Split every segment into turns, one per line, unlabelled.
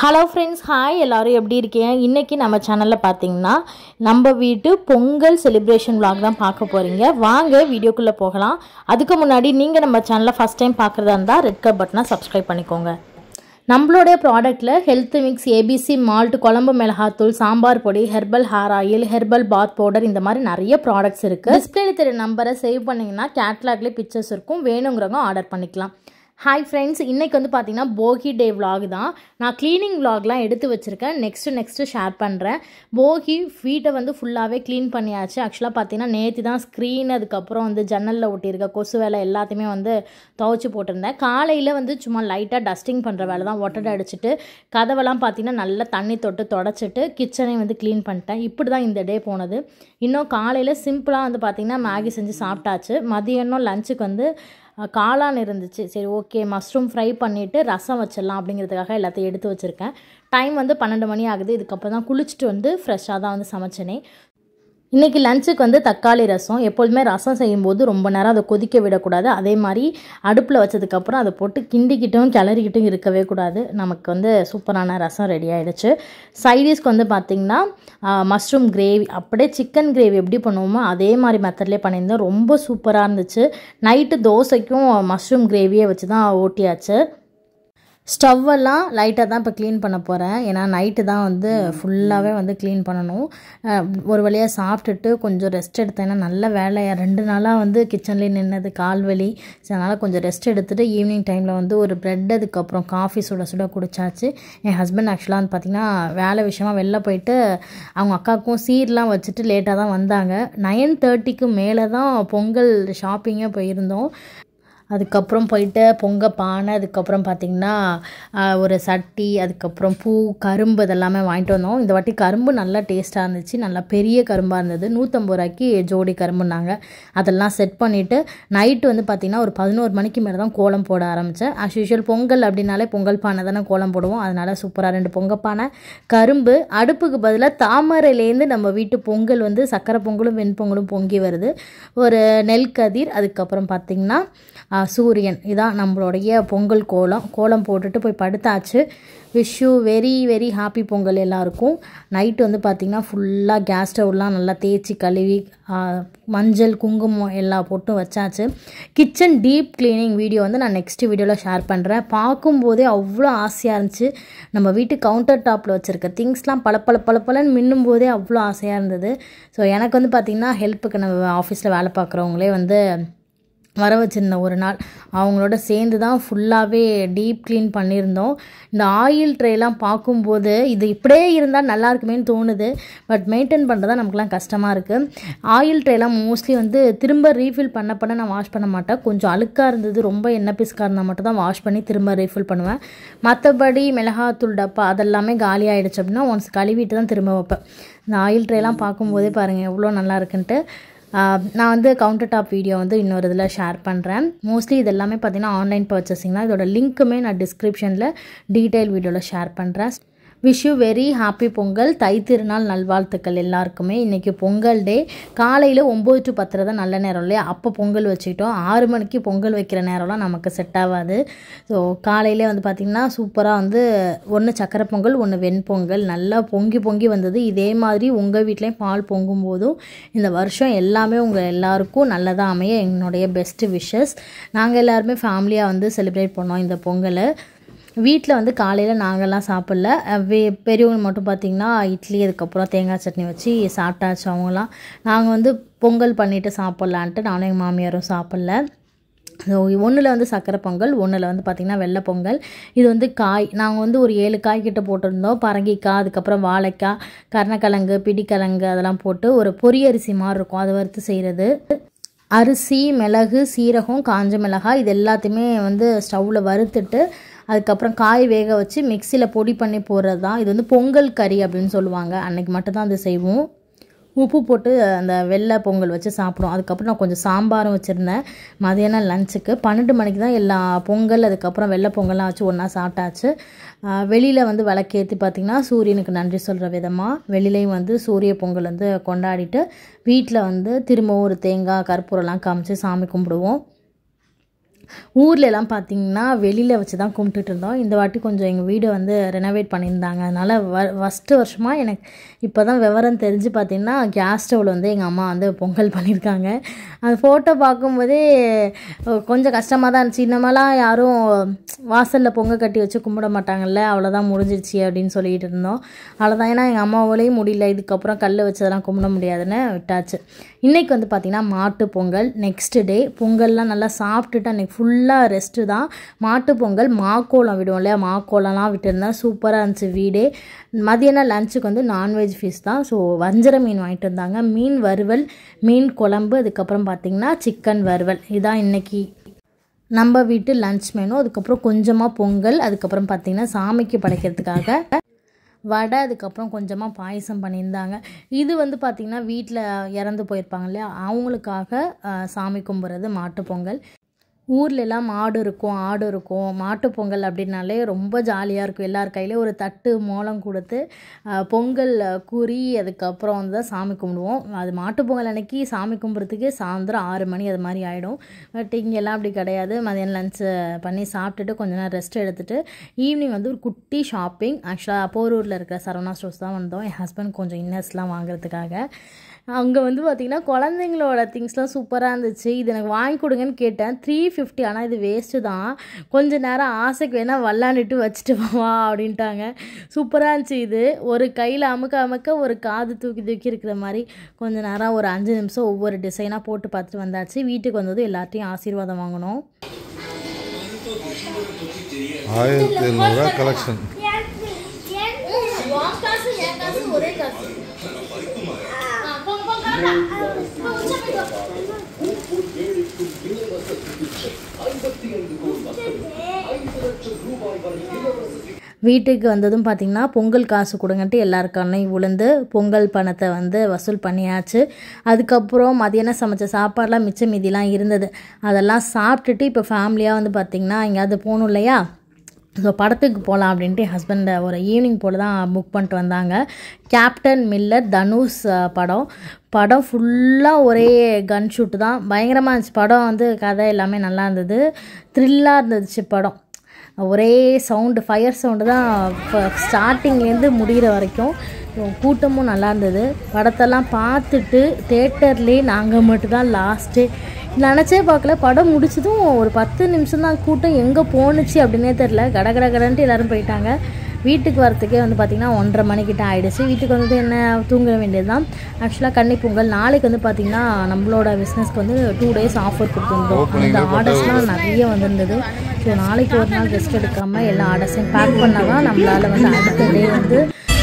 hello friends hi எல்லோரும் எப்படி இருக்கீங்க இன்றைக்கி நம்ம சேனலில் பார்த்தீங்கன்னா நம்ம வீட்டு பொங்கல் செலிப்ரேஷன் விலாக் தான் பார்க்க போகிறீங்க வாங்க வீடியோக்குள்ளே போகலாம் அதுக்கு முன்னாடி நீங்கள் நம்ம சேனலை ஃபஸ்ட் டைம் பார்க்குறதா இருந்தால் ரெட் கலர் பட்டனை சப்ஸ்கிரைப் பண்ணிக்கோங்க நம்மளுடைய ப்ராடக்ட்டில் ஹெல்த் மிக்ஸ் ஏபிசி மால்ட் குழம்பு மிளகாத்தூள் சாம்பார் பொடி herbal hair oil herbal bath powder இந்த மாதிரி நிறைய ப்ராடக்ட்ஸ் இருக்குது டிஸ்பிளேல தெரிய நம்பரை சேவ் பண்ணிங்கன்னா கேட்லாக்லேயே பிக்சர்ஸ் இருக்கும் வேணுங்கிறவங்க ஆர்டர் பண்ணிக்கலாம் ஹாய் ஃப்ரெண்ட்ஸ் இன்றைக்கி வந்து பார்த்திங்கன்னா போகி டே விலாக் தான் நான் க்ளீனிங் விலாக்லாம் எடுத்து வச்சுருக்கேன் நெக்ஸ்ட்டு நெக்ஸ்ட்டு ஷேர் பண்ணுறேன் போகி வீட்டை வந்து ஃபுல்லாகவே க்ளீன் பண்ணியாச்சு ஆக்சுவலாக பார்த்திங்கன்னா நேற்று தான் ஸ்க்ரீன் அதுக்கப்புறம் வந்து ஜன்னலில் ஒட்டியிருக்க கொசு வேலை எல்லாத்தையுமே வந்து துவைச்சி போட்டிருந்தேன் காலையில் வந்து சும்மா லைட்டாக டஸ்டிங் பண்ணுற வேலை தான் ஒட்டடை அடிச்சுட்டு கதவெல்லாம் பார்த்திங்கன்னா நல்லா தண்ணி தொட்டு தொடச்சிட்டு கிச்சனை வந்து க்ளீன் பண்ணிட்டேன் இப்படி தான் இந்த டே போனது இன்னும் காலையில் சிம்பிளாக வந்து பார்த்திங்கன்னா மேகி செஞ்சு சாப்பிட்டாச்சு மதியானம் லஞ்சுக்கு வந்து காளான் இருந்துச்சு சரி ஓகே மஷ்ரூம் ஃப்ரை பண்ணிவிட்டு ரசம் வச்சிடலாம் அப்படிங்கிறதுக்காக எல்லாத்தையும் எடுத்து வச்சுருக்கேன் டைம் வந்து பன்னெண்டு மணி ஆகுது இதுக்கப்புறம் தான் குளிச்சுட்டு வந்து ஃப்ரெஷ்ஷாக தான் வந்து சமைச்சினேன் இன்றைக்கி லஞ்சுக்கு வந்து தக்காளி ரசம் எப்பொழுதுமே ரசம் செய்யும்போது ரொம்ப நேரம் அதை கொதிக்க விடக்கூடாது அதே மாதிரி அடுப்பில் வச்சதுக்கப்புறம் அதை போட்டு கிண்டிக்கிட்டும் கிளறிக்கிட்டும் இருக்கவே கூடாது நமக்கு வந்து சூப்பரான ரசம் ரெடி ஆகிடுச்சு சைடிஷ்க்கு வந்து பார்த்திங்கன்னா மஷ்ரூம் கிரேவி அப்படியே சிக்கன் கிரேவி எப்படி பண்ணுவோமோ அதே மாதிரி மெத்தட்லேயே பண்ணியிருந்தேன் ரொம்ப சூப்பராக இருந்துச்சு நைட்டு தோசைக்கும் மஷ்ரூம் கிரேவியை வச்சு தான் ஓட்டியாச்சு ஸ்டவ்வெல்லாம் லைட்டாக தான் இப்போ க்ளீன் பண்ண போகிறேன் ஏன்னா நைட்டு தான் வந்து ஃபுல்லாகவே வந்து க்ளீன் பண்ணணும் ஒரு வழியாக சாப்பிட்டுட்டு கொஞ்சம் ரெஸ்ட் எடுத்தேன் ஏன்னா நல்ல வேலையாக ரெண்டு நாளாக வந்து கிச்சன்லேயே நின்னது கால் வலி அதனால் கொஞ்சம் ரெஸ்ட் எடுத்துகிட்டு ஈவினிங் டைமில் வந்து ஒரு ப்ரெட் அதுக்கப்புறம் காஃபி சுட சுட குடிச்சாச்சு என் ஹஸ்பண்ட் ஆக்சுவலாக வந்து பார்த்திங்கன்னா வேலை விஷயமாக வெளில போயிட்டு அவங்க அக்காவுக்கும் சீர்லாம் வச்சுட்டு லேட்டாக தான் வந்தாங்க நைன் தேர்ட்டிக்கு மேலே தான் பொங்கல் ஷாப்பிங்கே போயிருந்தோம் அதுக்கப்புறம் போயிட்டு பொங்க பானை அதுக்கப்புறம் பார்த்திங்கன்னா ஒரு சட்டி அதுக்கப்புறம் பூ கரும்பு இதெல்லாமே வாங்கிட்டு வந்தோம் இந்த வாட்டி கரும்பு நல்லா டேஸ்ட்டாக இருந்துச்சு நல்லா பெரிய கரும்பாக இருந்தது நூற்றம்பது ரூபாய்க்கு ஜோடி கரும்புனாங்க அதெல்லாம் செட் பண்ணிவிட்டு நைட்டு வந்து பார்த்திங்கன்னா ஒரு பதினோரு மணிக்கு மேலே தான் கோலம் போட ஆரம்பித்தேன் ஆஸ் யூஷுவல் பொங்கல் அப்படின்னாலே பொங்கல் பானை தானே கோலம் போடுவோம் அதனால் சூப்பராக ரெண்டு பொங்க பானை கரும்பு அடுப்புக்கு பதிலாக தாமரையிலேருந்து நம்ம வீட்டு பொங்கல் வந்து சக்கரை பொங்கலும் வெண்பொங்கலும் பொங்கி வருது ஒரு நெல் கதிர் அதுக்கப்புறம் பார்த்திங்கன்னா சூரியன் இதான் நம்மளுடைய பொங்கல் கோலம் கோலம் போட்டுட்டு போய் படுத்தாச்சு wish you very very happy Pongal எல்லாருக்கும் நைட்டு வந்து பார்த்திங்கன்னா ஃபுல்லாக கேஸ் ஸ்டவ்லாம் நல்லா தேய்ச்சி கழுவி மஞ்சள் குங்குமம் எல்லாம் போட்டும் வச்சாச்சு கிச்சன் டீப் க்ளீனிங் வீடியோ வந்து நான் நெக்ஸ்ட் வீடியோவில் ஷேர் பண்ணுறேன் பார்க்கும்போதே அவ்வளோ ஆசையாக இருந்துச்சு நம்ம வீட்டு கவுண்டர் டாப்பில் வச்சுருக்க திங்ஸ்லாம் பல பல பல பலன்னு மின்னும் போதே அவ்வளோ ஆசையாக இருந்தது ஸோ எனக்கு வந்து பார்த்திங்கன்னா ஹெல்ப்புக்கு நம்ம ஆஃபீஸில் வேலை பார்க்குறவங்களே வந்து வர வச்சுருந்தேன் ஒரு நாள் அவங்களோட சேர்ந்து தான் ஃபுல்லாகவே டீப் க்ளீன் பண்ணியிருந்தோம் இந்த ஆயில் ட்ரேலாம் பார்க்கும்போது இது இப்படியே இருந்தால் நல்லா இருக்குமேன்னு தோணுது பட் மெயின்டைன் பண்ணுறது நமக்குலாம் கஷ்டமாக இருக்குது ஆயில் ட்ரேலாம் மோஸ்ட்லி வந்து திரும்ப ரீஃபில் பண்ண பண்ண நான் வாஷ் பண்ண மாட்டேன் கொஞ்சம் அழுக்காக இருந்தது ரொம்ப எண்ணெய் பிஸ்காக இருந்தால் மட்டும் தான் வாஷ் பண்ணி திரும்ப ரீஃபில் பண்ணுவேன் மற்றபடி மிளகாத்தூள் டப்பா அதெல்லாமே காலி ஆகிடுச்சு அப்படின்னா ஒன்ஸ் கழுவிட்டு தான் திரும்ப வைப்பேன் இந்த ஆயில் ட்ரேலாம் பார்க்கும்போதே பாருங்கள் எவ்வளோ நல்லா இருக்குன்ட்டு நான் வந்து கவுண்டர் டாப் வீடியோ வந்து இன்னொரு இதில் ஷேர் பண்ணுறேன் மோஸ்ட்லி இது எல்லாமே பார்த்தீங்கன்னா ஆன்லைன் பர்ச்சேசிங் தான் இதோட லிங்க்குமே நான் டிஸ்கிரிப்ஷனில் டீட்டெயில் வீடியோவில் ஷேர் பண்ணுறேன் wish you very happy Pongal தை திருநாள் நல்வாழ்த்துக்கள் எல்லாருக்குமே இன்றைக்கி பொங்கல் டே காலையில் ஒம்பது டு பத்துரை தான் நல்ல நேரம் இல்லையா அப்போ பொங்கல் வச்சுக்கிட்டோம் ஆறு மணிக்கு பொங்கல் வைக்கிற நேரம்லாம் நமக்கு செட் ஆகாது ஸோ காலையில் வந்து பார்த்திங்கன்னா சூப்பராக வந்து ஒன்று சக்கரை பொங்கல் ஒன்று வெண்பொங்கல் நல்லா பொங்கி பொங்கி வந்தது இதே மாதிரி உங்கள் வீட்லேயும் பால் பொங்கும் போதும் இந்த வருஷம் எல்லாமே உங்கள் எல்லாருக்கும் நல்லதாக அமைய என்னுடைய பெஸ்ட்டு விஷஸ் நாங்கள் எல்லாருமே ஃபேமிலியாக வந்து செலிப்ரேட் பண்ணோம் இந்த பொங்கலை வீட்டில் வந்து காலையில் நாங்கள்லாம் சாப்பிடல வே பெரியவங்க மட்டும் பார்த்திங்கன்னா இட்லி அதுக்கப்புறம் தேங்காய் சட்னி வச்சு சாப்பிட்டாச்சு அவங்களாம் நாங்கள் வந்து பொங்கல் பண்ணிவிட்டு சாப்பிட்லான்ட்டு நானும் எங்கள் மாமியாரும் சாப்பிட்ல ஒன்றில் வந்து சக்கரை பொங்கல் ஒன்றில் வந்து பார்த்திங்கன்னா வெள்ளை பொங்கல் இது வந்து காய் நாங்கள் வந்து ஒரு ஏழு காய் கிட்ட போட்டிருந்தோம் பரங்கிக்காய் அதுக்கப்புறம் வாழைக்காய் கர்ணக்கிழங்கு பிடிக்கிழங்கு அதெல்லாம் போட்டு ஒரு பொரியரிசி மாதிரி இருக்கும் அதை வறுத்து செய்கிறது அரிசி மிளகு சீரகம் காஞ்ச மிளகாய் இது எல்லாத்தையுமே வந்து ஸ்டவ்வில் வறுத்துட்டு அதுக்கப்புறம் காய் வேக வச்சு மிக்சியில் பொடி பண்ணி போடுறது தான் இது வந்து பொங்கல் கறி அப்படின்னு சொல்லுவாங்க அன்றைக்கி மட்டும்தான் அது செய்வோம் உப்பு போட்டு அந்த வெள்ளை பொங்கல் வச்சு சாப்பிடுவோம் அதுக்கப்புறம் நான் கொஞ்சம் சாம்பாரும் வச்சுருந்தேன் மதியானம் லஞ்சுக்கு பன்னெண்டு மணிக்கு தான் எல்லா பொங்கல் அதுக்கப்புறம் வெள்ளை பொங்கல்லாம் வச்சு ஒன்றா சாப்பிட்டாச்சு வெளியில் வந்து விளக்கேற்றி பார்த்திங்கன்னா சூரியனுக்கு நன்றி சொல்கிற விதமாக வெளியிலையும் வந்து சூரிய பொங்கல் வந்து கொண்டாடிட்டு வீட்டில் வந்து திரும்பவும் ஒரு தேங்காய் கற்பூரம்லாம் காமிச்சு சாமி கும்பிடுவோம் ஊரில் எல்லாம் பார்த்தீங்கன்னா வெளியில் வச்சு தான் கும்பிட்டுட்டு இருந்தோம் இந்த வாட்டி கொஞ்சம் எங்கள் வீடு வந்து ரெனோவேட் பண்ணியிருந்தாங்க அதனால் வ ஃபஸ்ட்டு வருஷமாக எனக்கு இப்போ தான் விவரம் தெரிஞ்சு பார்த்திங்கன்னா கேஸ் ஸ்டவ்வில் வந்து எங்கள் அம்மா வந்து பொங்கல் பண்ணியிருக்காங்க அந்த ஃபோட்டோ பார்க்கும்போதே கொஞ்சம் கஷ்டமாக தான் இருந்துச்சு இன்னமெல்லாம் யாரும் வாசலில் பொங்கல் கட்டி வச்சு கும்பிட மாட்டாங்கல்ல அவ்வளோதான் முடிஞ்சிருச்சு அப்படின்னு சொல்லிகிட்டு இருந்தோம் அவ்வளோதான் ஏன்னா எங்கள் அம்மாவோலேயும் முடியல இதுக்கப்புறம் கல் வச்சதெல்லாம் கும்பிட முடியாதுன்னு விட்டாச்சு இன்றைக்கி வந்து பார்த்திங்கன்னா மாட்டு பொங்கல் நெக்ஸ்ட் டே பொங்கல்லாம் நல்லா சாப்பிட்டுட்டு அன்றைக்கி ஃபுல்லாக ரெஸ்ட்டு தான் மாட்டு பொங்கல் மாக்கோளம் இல்லையா மாக்கோளம்லாம் விட்டுருந்தேன் சூப்பராக இருந்துச்சு வீடே மதியானம் லஞ்சுக்கு வந்து நான்வெஜ் ஃபீஸ் தான் ஸோ வஞ்சர மீன் வாங்கிட்டு வந்தாங்க மீன் வறுவல் மீன் குழம்பு அதுக்கப்புறம் பார்த்திங்கன்னா சிக்கன் வறுவல் இதுதான் இன்றைக்கி நம்ம வீட்டு லன்ச் மெனு அதுக்கப்புறம் கொஞ்சமாக பொங்கல் அதுக்கப்புறம் பார்த்திங்கன்னா சாமிக்கு படைக்கிறதுக்காக வடை அதுக்கப்புறம் கொஞ்சமாக பாயசம் பண்ணியிருந்தாங்க இது வந்து பார்த்திங்கன்னா வீட்டில் இறந்து போயிருப்பாங்க இல்லையா அவங்களுக்காக சாமி கும்புறது மாட்டுப்பொங்கல் ஊர்லெல்லாம் மாடு இருக்கும் ஆடு இருக்கும் மாட்டுப் பொங்கல் அப்படின்னாலே ரொம்ப ஜாலியாக இருக்கும் எல்லார் கையிலையும் ஒரு தட்டு மோளம் கொடுத்து பொங்கல் கூறி அதுக்கப்புறம் வந்து தான் சாமி கும்பிடுவோம் அது மாட்டுப்பொங்கல் பொங்கல் அன்னைக்கு சாமி கும்பிட்றதுக்கு சாயந்தரம் ஆறு மணி அது மாதிரி ஆகிடும் பட் இங்கெல்லாம் அப்படி கிடையாது மதியானம் லஞ்சு பண்ணி சாப்பிட்டுட்டு கொஞ்ச நேரம் ரெஸ்ட் எடுத்துகிட்டு ஈவினிங் வந்து ஒரு குட்டி ஷாப்பிங் ஆக்சுவலாக போரூரில் இருக்கிற சரவணா ஸ்டோர்ஸ் தான் வந்தோம் என் ஹஸ்பண்ட் கொஞ்சம் இன்னர்ஸ்லாம் வாங்குறதுக்காக அங்கே வந்து பார்த்திங்கன்னா குழந்தைங்களோட திங்ஸ்லாம் சூப்பராக இருந்துச்சு இது எனக்கு வாங்கி கொடுங்கன்னு கேட்டேன் த்ரீ ஃபிஃப்டி ஆனால் இது வேஸ்ட்டு தான் கொஞ்சம் நேரம் ஆசைக்கு வேணால் விளாண்டுட்டு வச்சுட்டு வா அப்படின்ட்டாங்க சூப்பராக இருந்துச்சு இது ஒரு கையில் அமுக்க அமுக்க ஒரு காது தூக்கி தூக்கி இருக்கிற மாதிரி கொஞ்ச நேரம் ஒரு அஞ்சு நிமிஷம் ஒவ்வொரு டிசைனாக போட்டு பார்த்துட்டு வந்தாச்சு வீட்டுக்கு வந்ததும் எல்லாத்தையும் ஆசீர்வாதம் வாங்கணும் ஆயிரத்தி ஐநூறுரூவா கலெக்ஷன் வீட்டுக்கு வந்ததும் பார்த்திங்கன்னா பொங்கல் காசு கொடுங்கட்டு எல்லாருக்கானே விழுந்து பொங்கல் பணத்தை வந்து வசூல் பண்ணியாச்சு அதுக்கப்புறம் மதியானம் சமைச்ச சாப்பாடெலாம் மிச்ச மீதிலாம் இருந்தது அதெல்லாம் சாப்பிட்டுட்டு இப்போ ஃபேமிலியாக வந்து பார்த்திங்கன்னா எங்கேயாவது போகணும் இல்லையா ஸோ படத்துக்கு போகலாம் அப்படின்ட்டு ஹஸ்பண்டை ஒரு ஈவினிங் போல் தான் புக் பண்ணிட்டு வந்தாங்க கேப்டன் மில்லர் தனுஷ் படம் படம் ஃபுல்லாக ஒரே கன் ஷூட்டு தான் பயங்கரமாக இருந்துச்சு படம் வந்து கதை எல்லாமே நல்லா இருந்தது த்ரில்லாக இருந்துச்சு படம் ஒரே சவுண்டு ஃபயர் சவுண்டு தான் ஸ்டார்டிங்லேருந்து முடிகிற வரைக்கும் கூட்டமும் நல்லா இருந்தது படத்தெல்லாம் பார்த்துட்டு தேட்டர்லேயே நாங்கள் மட்டும்தான் லாஸ்ட்டு நினச்சே பார்க்கல படம் முடிச்சதும் ஒரு பத்து நிமிஷம் தான் கூட்டம் எங்கே போணுச்சு அப்படின்னே தெரில கட கட கடன்ட்டு எல்லோரும் போயிட்டாங்க வீட்டுக்கு வரத்துக்கே வந்து பார்த்திங்கன்னா ஒன்றரை மணிக்கிட்ட ஆகிடுச்சு வீட்டுக்கு வந்து என்ன தூங்க வேண்டியது தான் ஆக்சுவலாக கன்னிப்பொங்கல் நாளைக்கு வந்து பார்த்திங்கன்னா நம்மளோட பிஸ்னஸ்க்கு வந்து டூ டேஸ் ஆஃபர் கொடுத்துருந்தோம் அந்த ஆர்டர்ஸ்லாம் நிறைய வந்திருந்தது ஸோ நாளைக்கு ஒரு நாள் ரெஸ்ட் எடுக்காமல் எல்லா ஆர்டர்ஸையும் பேக் பண்ணால் தான் நம்மளால் வந்து அடுத்த டே வந்து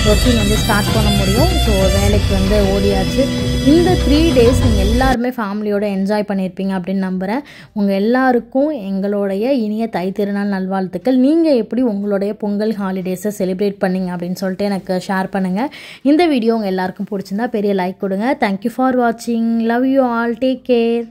ரொட்டீன் வந்து ஸ்டார்ட் பண்ண முடியும் ஸோ வேலைக்கு வந்து ஓடியாச்சு இந்த த்ரீ டேஸ் நீங்கள் எல்லாருமே ஃபேமிலியோடு என்ஜாய் பண்ணியிருப்பீங்க அப்படின்னு நம்புகிறேன் உங்கள் எல்லாருக்கும் எங்களுடைய இனிய தை திருநாள் நல்வாழ்த்துக்கள் நீங்கள் எப்படி உங்களுடைய பொங்கல் ஹாலிடேஸை செலிப்ரேட் பண்ணிங்க அப்படின்னு சொல்லிட்டு எனக்கு ஷேர் பண்ணுங்கள் இந்த வீடியோ உங்கள் எல்லாருக்கும் பிடிச்சிருந்தா பெரிய லைக் கொடுங்க தேங்க்யூ ஃபார் வாட்சிங் love you all take care